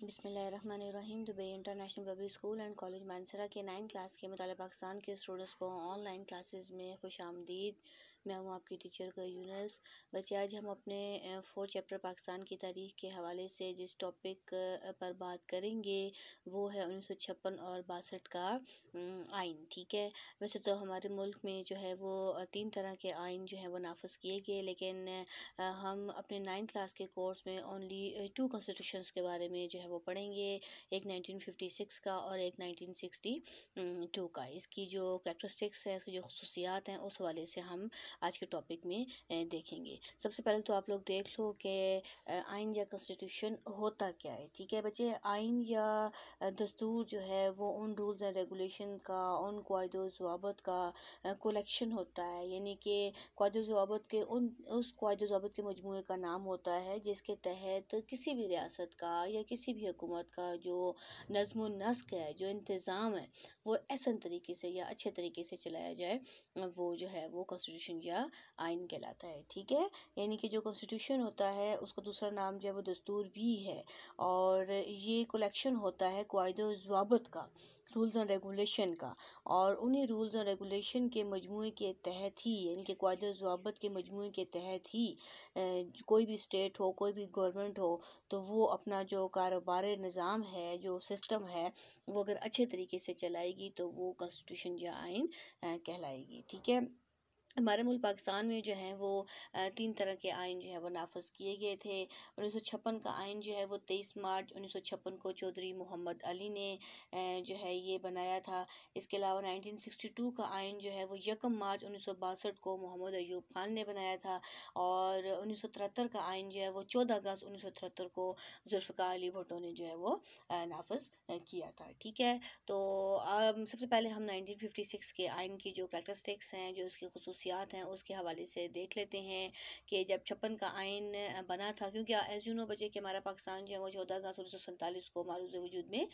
बिसमीम Dubai international public school and college Mansehra के nine class के मतलब पाकिस्तान के स्टूडेंट्स को ऑनलाइन क्लासेस में खुश आमदीद मैं हूँ आपकी टीचर का यूनस बच्चे आज हम अपने फोर्थ चैप्टर पाकिस्तान की तारीख के हवाले से जिस टॉपिक पर बात करेंगे वो है उन्नीस सौ छप्पन और बासठ का आइन ठीक है वैसे तो हमारे मुल्क में जो है वो तीन तरह के आइन जो है वो नाफज किए गए लेकिन हम अपने नाइन्थ क्लास के कोर्स में ओनली टू कॉन्स्टिट्यूशन के बारे में जो है वो पढ़ेंगे एक नाइनटीन फिफ्टी सिक्स का और एक नाइनटीन सिक्सटी टू का इसकी जो करेक्टरिस्टिक्स है इसकी जो खसूसियात हैं उस हवाले से हम आज के टॉपिक में देखेंगे सबसे पहले तो आप लोग देख लो कि आइन या कॉन्स्टिट्यूशन होता क्या है ठीक है बच्चे आइन या दस्तूर जो है वो उन रूल्स एंड रेगुलेशन का उन कायद जवाबत का कलेक्शन होता है यानी कि कायद जवाबत के उन उस कायद जवाबत के मजमू का नाम होता है जिसके तहत किसी भी रियासत का या किसी भी हुकूमत का जो नजमो नस्क है जो इंतज़ाम है वो ऐसा तरीके से या अच्छे तरीके से चलाया जाए वो जो है वो कॉन्स्टिट्यूशन या आइन कहलाता है ठीक है यानी कि जो कॉन्स्टिट्यूशन होता है उसका दूसरा नाम जो है वो दस्तूर भी है और ये कलेक्शन होता है कायद जवाबत का रूल्स एंड रेगुलेशन का और उन्हीं रूल्स एंड रेगुलेशन के मजमू के तहत ही यानी कि कायद जवाबत के मजमू के तहत ही कोई भी स्टेट हो कोई भी गवर्नमेंट हो तो वो अपना जो कारोबार निज़ाम है जो सिस्टम है वो अगर अच्छे तरीके से चलाएगी तो वो कॉन्स्टिट्यूशन या आइन कहलाएगी ठीक है हमारे मुल्क पाकिस्तान में जो है वो तीन तरह के आयन जो है वो नाफज किए गए थे उन्नीस सौ छप्पन का आयन जो है वो तेईस मार्च उन्नीस सौ छप्पन को चौधरी मोहम्मद अली ने जो है ये बनाया था इसके अलावा नाइनटीन सिक्सटी टू का आयन जो है वो यकम मार्च उन्नीस सौ बासठ को मोहम्मद अयूब खान ने बनाया था और उन्नीस सौ तिहत्तर का आयन जो है वो चौदह अगस्त उन्नीस सौ तिहत्तर को जुल्फ़ार अली भुटो ने जो है वो नाफज किया था ठीक है तो सबसे पहले हम नाइनटीन फिफ्टी सिक्स के आयन की जो करेक्टरिस्टिक्स हैं जो उसकी खसूस खसूसियात हैं उसके हवाले से देख लेते हैं कि जब छप्पन का आइन बना था क्योंकि एज यू नो बचे कि हमारा पाकिस्तान जो है वो चौदह अगस्त उन्नीस सौ सैंतालीस को मारूज वजूद में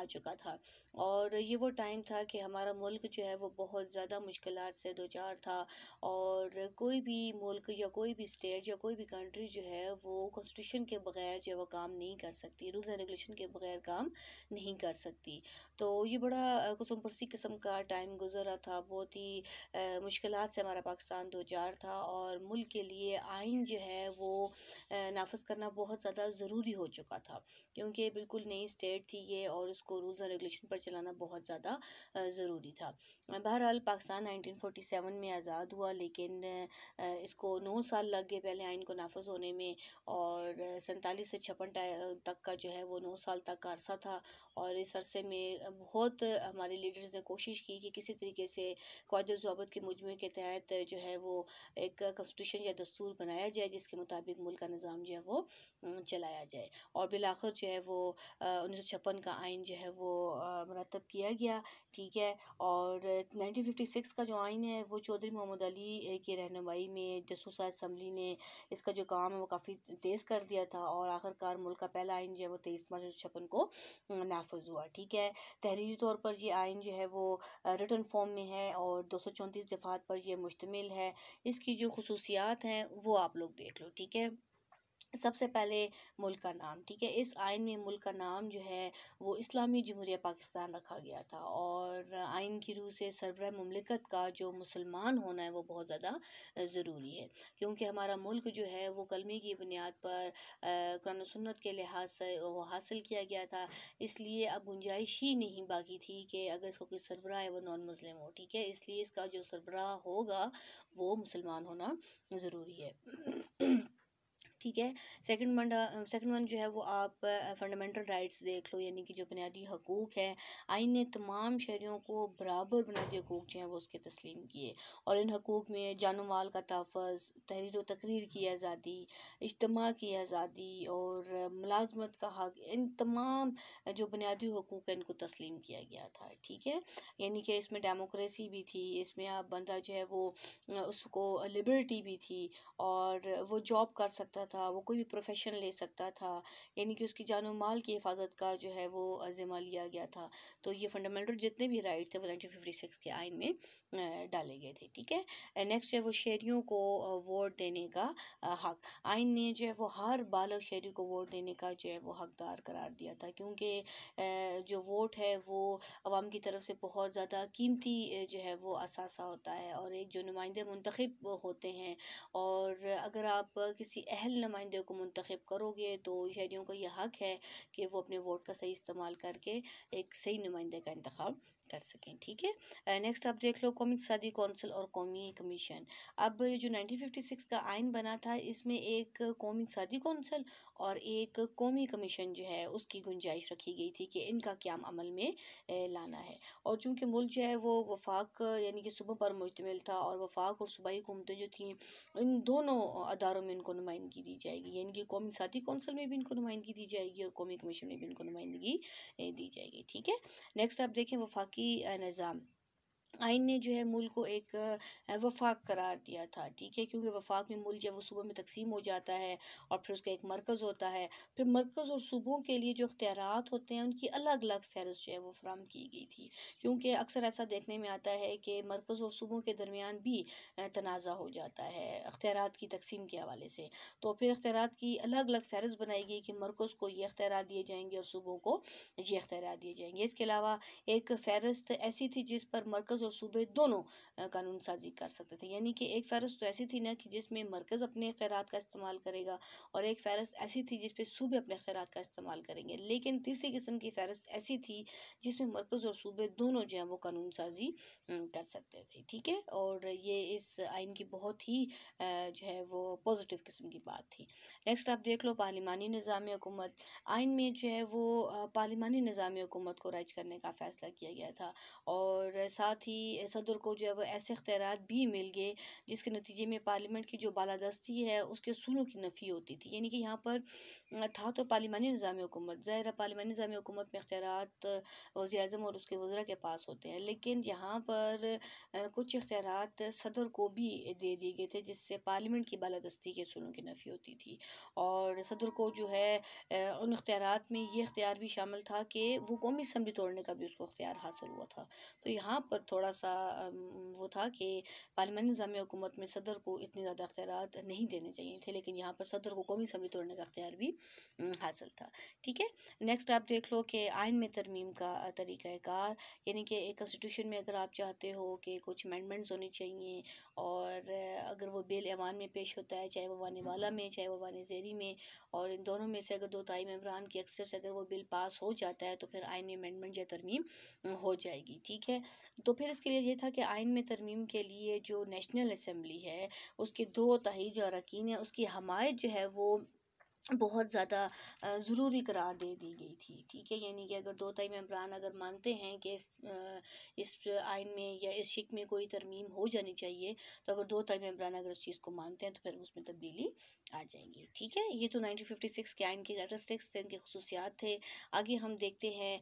आ चुका था और ये वो टाइम था कि हमारा मुल्क जो है वो बहुत ज़्यादा मुश्किल से दो चार था और कोई भी मुल्क या कोई भी स्टेट या कोई भी कंट्री जो है वो कॉन्स्टिट्यूशन के बगैर जो है वो काम नहीं कर सकती रूल्स एंड रेगुलेशन के बगैर काम नहीं कर सकती तो ये बड़ा पुरसी किस्म का टाइम गुजर रहा था बहुत ही मुश्किल से हमारा पाकिस्तान दो चार था और मुल्क के लिए आइन जो है वो नाफज करना बहुत ज़्यादा ज़रूरी हो चुका था क्योंकि बिल्कुल नई स्टेट थी ये और उसको रूल्स एंड रेगुलेशन पर चलाना बहुत ज़्यादा ज़रूरी था बहरहाल पाकिस्तान 1947 में आज़ाद हुआ लेकिन इसको नौ साल लग गए पहले आइन को नाफज होने में और सैंतालीस से छप्पन तक का जो है वो नौ साल तक का अरसा था और इस अरसे में बहुत हमारे लीडर्स ने कोशिश की कि किसी तरीके से कौद जवाब के मुजमे के तहत जो है वो एक कॉन्स्टिट्यूशन या दस्तूर बनाया जाए जिसके मुताबिक मुल्क का निज़ाम जो है वो चलाया जाए और बिलाखिर जो है वो उन्नीस का आइन जो है वो मरतब किया गया ठीक है और 1956 का जो आइन है वो चौधरी मोहम्मद अली की रहनमाई में जसूसा इसम्बली ने इसका जो काम है वो काफ़ी तेज़ कर दिया था और आखिरकार मुल्क का पहला आइन जो है वो तेईस मार्च उन्नीस छप्पन को नाफज हुआ ठीक है तहरीरी तौर पर यह आइन जो है वो रिटर्न फॉर्म में है और दो सौ चौंतीस दफात पर यह मुश्तमिल है इसकी जो खसूसियात हैं वो आप लोग देख लो ठीक है सबसे पहले मुल्क का नाम ठीक है इस आइन में मुल्क का नाम जो है वो इस्लामी जमहूरिया पाकिस्तान रखा गया था और आइन की रूह से सरबरा ममलिकत का जो मुसलमान होना है वो बहुत ज़्यादा ज़रूरी है क्योंकि हमारा मुल्क जो है वो कलमे की बुनियाद पर कुरान सुन्नत के लिहाज से वो हासिल किया गया था इसलिए अब गुंजाइश ही नहीं बाकी थी कि अगर इसका कोई सरबरा है वो नॉन मुस्लिम हो ठीक है इसलिए इसका जो सरबरा होगा वो मुसलमान होना ज़रूरी है ठीक है सेकंड वन सेकंड वन जो है वो आप फंडामेंटल uh, राइट्स देख लो यानी कि जो बुनियादी हकूक़ है आइन ने तमाम शहरीों को बराबर बुनियादी हकूक़ जो हैं वो उसके तस्लीम किए और इन हकूक़ में जानो माल का तहफ़ तहरीर तकरीर की आज़ादी इज्तम की आज़ादी और मुलाजमत का हक इन तमाम जो बुनियादी हकूक़ हैं इनको तस्लीम किया गया था ठीक है यानी कि इसमें डेमोक्रेसी भी थी इसमें आप बंदा जो है वो उसको लिबर्टी भी थी और वो जॉब कर सकता था वो कोई भी प्रोफेशन ले सकता था यानी कि उसकी जान माल की हिफाजत का जो है वो ज़िम्मा लिया गया था तो ये फंडामेंटल जितने भी राइट थे वो नाइनटीन फिफ्टी सिक्स के आइन में डाले गए थे ठीक है नेक्स्ट है वो शहरीों को वोट देने का हक आइन ने जो है वो हर बालक शहरी को वोट देने का जो है वो हकदार करार दिया था क्योंकि जो वोट है वो आवाम की तरफ से बहुत ज़्यादा कीमती जो है वो असासा होता है और एक जो नुमाइंदे मंतखब होते हैं और अगर आप किसी अहल नुमाइंदे को मंतखब करोगे तो शहरीों का यह हक़ है कि वो अपने वोट का सही इस्तेमाल करके एक सही नुमाइंदे का इंतखब कर सकें ठीक है नेक्स्ट आप देख लो कौमी शादी कौंसिल और कौमी कमीशन अब जो 1956 का आइन बना था इसमें एक कौमी शादी कौंसिल और एक कौमी कमीशन जो है उसकी गुंजाइश रखी गई थी कि इनका क्या अमल में लाना है और चूँकि मुल्क जो है वो वफाक यानी कि सुबह पर मुश्तमिल था और वफाक और सूबाई हुकूमतें जो थी इन दोनों अदारों में इनको नुमाइंदगी दी जाएगी यानी कि कौमी शादी कौंसिल में भी इनको नुमाइंदगी दी जाएगी और कौमी कमीशन में भी इनको नुमाइंदगी दी जाएगी ठीक है नेक्स्ट आप देखें वफाक बाकी निज़ाम आइन ने जो है मुल्क को एक वफाक करार दिया था ठीक है क्योंकि वफाक में मुल्क जब वो सूबों में तकसीम हो जाता है और फिर उसका एक मरकज़ होता है फिर मरकज़ और सूबों के लिए जो अख्तियार होते हैं उनकी अलग अलग फहरस्त जो है वो फ्राहम की गई थी क्योंकि अक्सर ऐसा देखने में आता है कि मरकज़ और सूबों के दरमियान भी तनाज़ा हो जाता है अख्तियार की तकसीम के हवाले से तो फिर अख्तियार की अलग अलग फहरस्त बनाई गई कि मरकज़ को ये अख्तियार दिए जाएंगे और सूबों को ये अख्तियार दिए जाएंगे इसके अलावा एक फहरस्त ऐसी थी जिस पर मरकज़ मरकज़ और सूबे दोनों कानून साजी कर सकते थे यानी कि एक फहरस्त तो ऐसी थी ना कि जिसमें मरकज़ अपने खैरात का इस्तेमाल करेगा और एक फहरस्त ऐसी थी जिसपे सूबे अपने खैरात का इस्तेमाल करेंगे लेकिन तीसरी किस्म की फहरस्त ऐसी थी जिसमें मरकज़ और सूबे दोनों जो हैं वो कानून साजी कर सकते थे ठीक है और ये इस आइन की बहुत ही जो है वो पॉजिटिव किस्म की बात थी नेक्स्ट आप देख लो पार्लिमानी निज़ाम हुकूमत आइन में जो है वो पार्लिमानी निज़ाम हुकूमत को राइज करने का फ़ैसला किया गया था और साथ ही की सदर को जो है वो ऐसे अख्तियार भी मिल गए जिसके नतीजे में पार्लियामेंट की जो बालादस्ती है उसके असूलों की नफ़ी होती थी यानी कि यहाँ पर था तो पार्लिमानी निज़ाम हुकूमत ज़ाहिर पार्लिमानी निज़ाम हुकूमत में अख्तियार वजी अजम और उसके वज्रा के पास होते हैं लेकिन यहाँ पर कुछ अख्तियार सदर को भी दे दिए गए थे जिससे पार्लियामेंट की बालादस्ती के असूलों की नफ़ी होती थी और सदर को जो है उन अख्तियार में ये अख्तियार भी शामिल था कि वो कौमी असम्बली तोड़ने का भी उसको अख्तियार हासिल हुआ था तो यहाँ पर थोड़ा थोड़ा सा वो था कि पार्लिमानी निज़ाम हुकूमत में सदर को इतने ज़्यादा अख्तियार नहीं देने चाहिए थे लेकिन यहाँ पर सदर को कौमी असम्बली तोड़ने का अख्तियार भी हासिल था ठीक है नेक्स्ट आप देख लो कि आयन में तरमीम का तरीक़ाकार यानी कि एक कॉन्स्टिट्यूशन में अगर आप चाहते हो कि कुछ अमेंडमेंट्स होने चाहिए और अगर वो बिल ऐवान में पेश होता है चाहे वह वान वाला में चाहे वो वान जेरी में और इन दोनों में से अगर दो तई मेबरान की अक्सर से अगर वो बिल पास हो जाता है तो फिर आयन में अमेंडमेंट या तरमीम हो जाएगी ठीक है तो फिर इसके लिए ये था कि आइन में तरमीम के लिए जो नेशनल असम्बली है उसके दो तही और अकीन है उसकी हमायत जो है वो बहुत ज़्यादा ज़रूरी करार दे दी गई थी ठीक है यानी कि अगर दो तई मम्बरान अगर मानते हैं कि इस इस आयन में या इस शिक में कोई तरमीम हो जानी चाहिए तो अगर दो तई मम्बरान अगर उस चीज़ को मानते हैं तो फिर उसमें तब्दीली आ जाएगी ठीक है ये तो 1956 के आइन के कैरेक्टरिस्टिक्स थे उनके खसूसियात थे आगे हम देखते हैं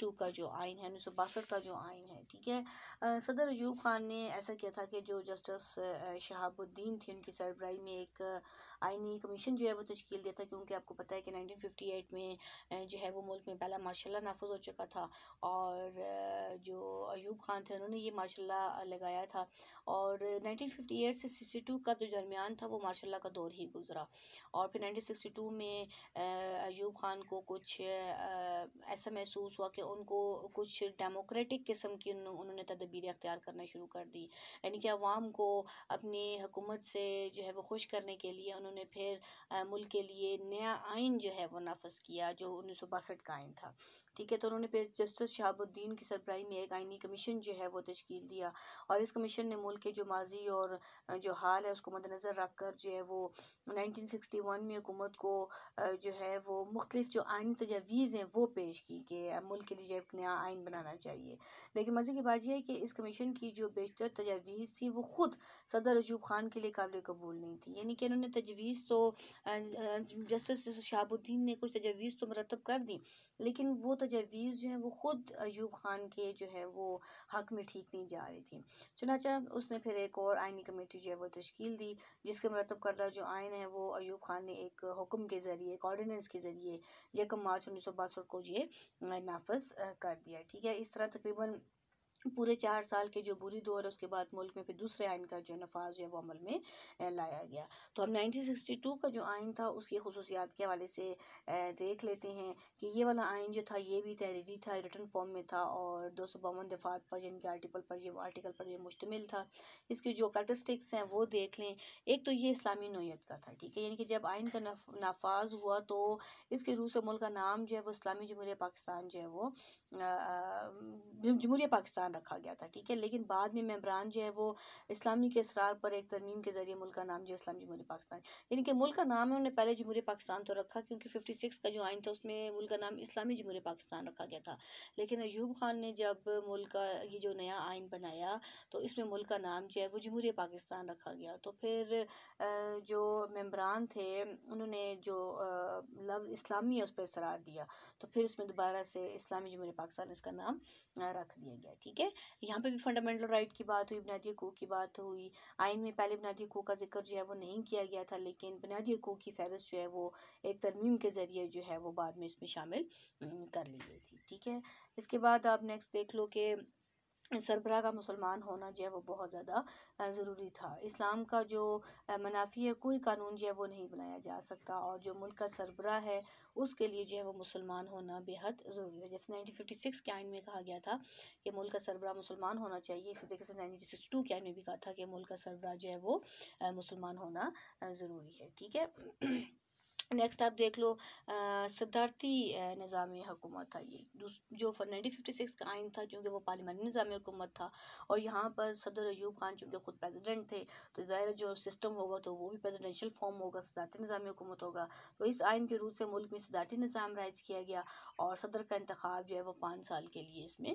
टू का जो आयन है उन्नीस का जो आयन है ठीक है सदर अयूब खान ने ऐसा किया था कि जो जस्टिस शहाबुद्दीन थे उनकी सरबराही में एक आइनी कमीशन कमीशन जो है वो तश्कील दिया था क्योंकि आपको पता है कि 1958 में जो है वो मुल्क में पहला मार्शाला नाफज हो चुका था और जो अयूब खान थे उन्होंने ये मार्शाला लगाया था और 1958 से 62 का जो दरमियान था वो मार्शाला का दौर ही गुजरा और फिर 1962 में अयूब खान को कुछ ऐसा महसूस हुआ कि उनको कुछ डेमोक्रेटिक किस्म की उन्होंने तदबीरें अख्तियार करना शुरू कर दी यानी कि आवाम को अपनी हुकूमत से जो है वो खुश करने के लिए उन्होंने फिर मुल्क के लिए नया आइन जो है वो नाफज किया जो उन्नीस सौ बासठ का आइन था ठीक है तो उन्होंने फिर जस्टिस शहाबुद्दीन की सरबराही में एक आइनी कमीशन जो है वो तश्कील दिया और इस कमीशन ने मुल्क के जो माजी और जो हाल है उसको मद्दनज़र रख कर जो है वो नाइनटीन सिक्सटी वन में हुकूमत को जो है वो मुख्तलिफ जो आइनी तजावीज़ हैं वो पेश की कि मुल्क के लिए एक नया आइन बनाना चाहिए लेकिन मज़े की बात यह है कि इस कमीशन की जो बेशतर तजावीज़ थी वो ख़ुद सदर अजूब खान के लिए काबिल कबूल नहीं थी यानी कि उन्होंने तजवीज़ तो जस्टिस शहाबुद्दीन ने कुछ तजावीज़ तो मरतब कर दी लेकिन वो तजावीज जो हैं वो ख़ुद अयूब ख़ान के जो है वो हक़ में ठीक नहीं जा रही थी चुनाचा उसने फिर एक और आइनी कमेटी जो है वो तश्कील दी जिसके मरतब करदा जो आयन है वो अयूब ख़ान ने एक हुक्म के ज़रिए एक ऑर्डीनेंस के ज़रिए यकम मार्च उन्नीस सौ बासठ को ये नाफज कर दिया ठीक है इस तरह तकरीबन पूरे चार साल के जो बुरी दौर है उसके बाद मुल्क में फिर दूसरे आइन का जो नफाज है वो अमल में लाया गया तो हम 1962 का जो आइन था उसकी खसूसियात के हवाले से देख लेते हैं कि ये वाला आइन जो था ये भी तहरीरी था रिटर्न फॉर्म में था और दो सौ बावन दफात पर यानी कि आर्टिकल पर ये आर्टिकल पर यह मुश्तमिल था इसके जो करेक्टरिस्टिक्स हैं वो देख लें एक तो ये इस्लामी नोयत का था ठीक है यानी कि जब आइन का नाफाज हुआ तो इसके रूस मुल्क का नाम जो है वो इस्लामी जमहूरिया पाकिस्तान जो है वो जमहूरिया पाकिस्तान ध्यान रखा गया था ठीक है लेकिन बाद में मेम्बरान जो है वो इस्लामी के इसरार पर एक तरमीम के जरिए मुल्क का नाम जो इस्लाम जमूर पाकिस्तान यानी कि मुल्क का नाम है उन्होंने पहले जमूर पाकिस्तान तो रखा क्योंकि फिफ्टी सिक्स का जो आइन था उसमें मुल्क का नाम इस्लामी जमूर पाकिस्तान रखा गया था लेकिन अयूब खान ने जब मुल्क का ये जो नया आइन बनाया तो इसमें मुल्क का नाम जो है वो जमूर पाकिस्तान रखा गया तो फिर जो मेम्बरान थे उन्होंने जो लफ्ज़ इस्लामी है उस पर इसरार दिया तो फिर उसमें दोबारा से इस्लामी जमूर पाकिस्तान इसका नाम रख दिया गया ठीक है ठीक है यहाँ पे भी फंडामेंटल राइट की बात हुई बुनियादी हकूक की बात हुई आइन में पहले बुनियादी हकूक का जिक्र जो है वो नहीं किया गया था लेकिन बुनियादी हकूक की फहरिस्त जो है वो एक तरमीम के ज़रिए जो है वो बाद में इसमें शामिल कर ली गई थी ठीक है इसके बाद आप नेक्स्ट देख लो कि सरबरा का मुसलमान होना जो है वो बहुत ज़्यादा ज़रूरी था इस्लाम का जो मुनाफी है कोई कानून जो है वो नहीं बनाया जा सकता और जो मुल्क का सरबरा है उसके लिए जो है वो मुसलमान होना बेहद ज़रूरी है जैसे नाइनटीन फिफ्टी सिक्स के आइन में कहा गया था कि मुल्क का सरबरा मुसलमान होना चाहिए इसी तरीके से नाइनटीन सिक्सटी टू के आइन में भी कहा था कि मुल्क का सरबरा जो है वो मुसलमान होना ज़रूरी है ठीक है नेक्स्ट आप देख लो सदारती निज़ाम हुकूमत था ये जो नाइनटीन फिफ्टी सिक्स का आइन था चूँकि वो पार्लिमानी निज़ाम हुकूमत था और यहाँ पर सदर अयूब खान चूँकि ख़ुद प्रेसिडेंट थे तो ज़ाहिर जो सिस्टम होगा तो वो भी प्रेसिडेंशियल फॉर्म होगा सदारती निज़ाम हुकूमत होगा तो इस आइन के रूप से मुल्क में सदारती निज़ाम राइज किया गया और सदर का इंतखब जो है वो पाँच साल के लिए इसमें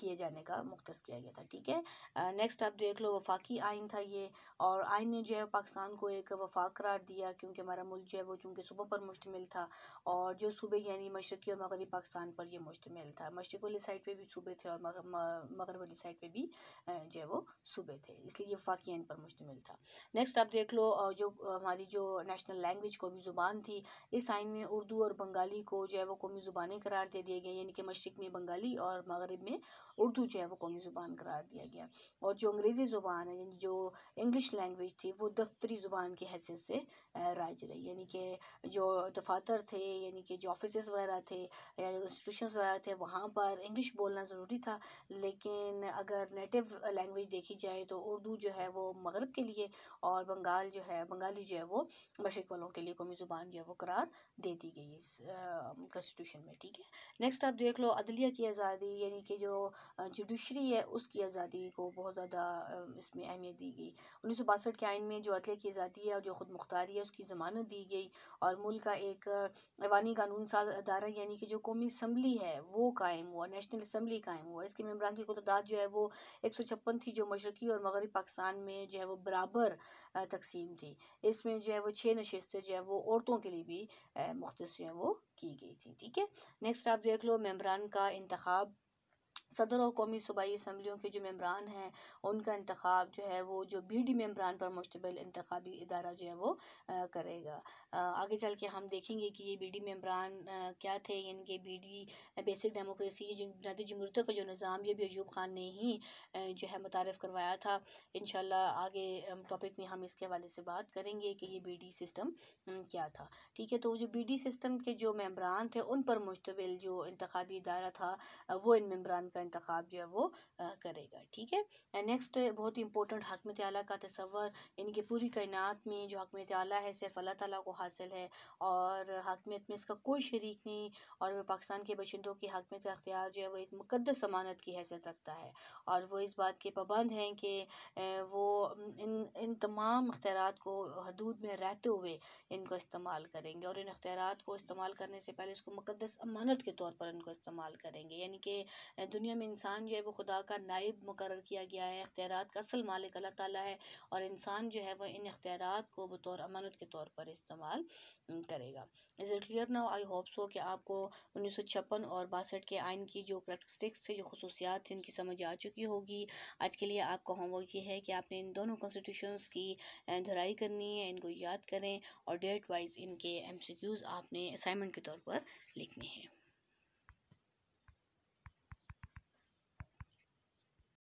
किए जाने का मुख्त किया गया था ठीक है नेक्स्ट आप देख लो वफाकी आइन था ये और आइन ने जो है पाकिस्तान को एक वफाक करार दिया क्योंकि हमारा मुल्क जो है वो चूँकि मनसूबों पर मुश्तमिल था और जो सूबे यानी मशरक़ी और मगरबी पाकिस्तान पर यह मुश्तमिल था मशरक़ वाली साइड पर भी सूबे थे और मगरब वाली साइड पर भी जो है वो सूबे थे इसलिए ये फाकियान पर मुश्तमिल था नेक्स्ट आप देख लो जो हमारी जो नेशनल लैंग्वेज कौमी ज़ुबान थी इस आइन में उर्दू और बंगाली को जो है वो कौमी ज़ुबानें करार दे दिए गए यानी कि मशरक़ में बंगाली और मगरब में उर्दू जो है वो कौमी ज़ुबान करार दिया गया और जो अंग्रेज़ी ज़ुबान है यानी जो इंग्लिश लैंग्वेज थी वो दफ्तरी ज़ुबान की हैसियत से राज रही यानी कि जो दफातर थे यानी कि जो ऑफिस वगैरह थे या जो इंस्टीट्यूशन वगैरह थे वहाँ पर इंग्लिश बोलना ज़रूरी था लेकिन अगर नेटिव लैंग्वेज देखी जाए तो उर्दू जो है वो मगरब के लिए और बंगाल जो है बंगाली जो है वो मशरक़ वालों के लिए कौमी ज़ुबान जो है वो करार दे दी गई इस कॉन्स्टिट्यूशन में ठीक है नेक्स्ट आप देख लो अदलिया की आज़ादी यानी कि जो जुडिशरी है उसकी आज़ादी को बहुत ज़्यादा इसमें अहमियत दी गई उन्नीस सौ बासठ के आइन में जो अदलिया की आज़ादी है और जो खुद मुख्तारी है उसकी ज़मानत दी गई और और मुल्क का एक अवानी कानून साज अदारा यानी कि जो कौमी इसम्बली है वो कायम हुआ नेशनल इसम्बली कायम हुआ इसके मम्बरान की कुतदाद जो है वो एक सौ छप्पन थी जो मशरकी और मगरब पाकिस्तान में जो है वो बराबर तकसीम थी इसमें जो है वो छः नशस्तें जो है वो औरतों के लिए भी मुख्त जो है वो की गई थी ठीक है नेक्स्ट आप देख लो मम्बरान का इंतब सदर और कौमी सूबाई इसम्बलियों के जो मम्बरान हैं उनका इंतखब जो है वो जो बी डी मम्बरान पर मुश्तमिल इंतबी इदारा जो है वो आ, करेगा आ, आगे चल के हम देखेंगे कि ये बी डी मम्बरान क्या थे इनके कि बी डी बेसिक डेमोक्रेसी जो बुनियादी जमहूरत का जो निज़ाम ये भी अयूब ख़ान ने ही जो है मुतारफ़ करवाया था इन आगे टॉपिक में हम इसके हवाले से बात करेंगे कि ये बी डी सिस्टम क्या था ठीक है तो जो बी डी सिस्टम के जो मम्बरान थे उन पर मुश्तमिल जो इंतबी इदारा था वो इन मम्बरान का इंतखब जो है वो करेगा ठीक है नेक्स्ट बहुत ही इंपॉर्टेंट हकमत आला का तस्वर यानी कि पूरी कायनात में जो हकमत आला है सिर्फ अल्लाह तला को हासिल है और हकमियत में इसका कोई शरीक नहीं और वह पाकिस्तान के बशिंदों की हकमियत का अख्तियार जो है वो एक मुकदस अमानत की हैसियत रखता है और वो इस बात के पाबंद हैं कि वो इन इन तमाम अख्तियार को हदूद में रहते हुए इनको इस्तेमाल करेंगे और इन अख्तियार को इस्तेमाल करने से पहले इसको मुकदस अमानत के तौर पर इनको इस्तेमाल करेंगे यानी कि दुनिया दुनिया में इंसान जो है वो खुदा का नायब मुकर किया गया है अख्तियार का असल मालिक अल्लाह ताला है और इंसान जो है वह इन अख्तियार को बतौर अमानत के तौर पर इस्तेमाल करेगा is it clear now I hope so कि आपको उन्नीस सौ छप्पन और बासठ के आइन की जो करेक्टरिस्टिक्स थे जो खसूसियात थी उनकी समझ आ चुकी होगी आज के लिए आपका होमवर्क ये है कि आपने इन दोनों कॉन्स्टिट्यूशन की धुराई करनी है इनको याद करें और डेट वाइज इनके एम सी क्यूज़ आपने असाइनमेंट के तौर पर लिखने हैं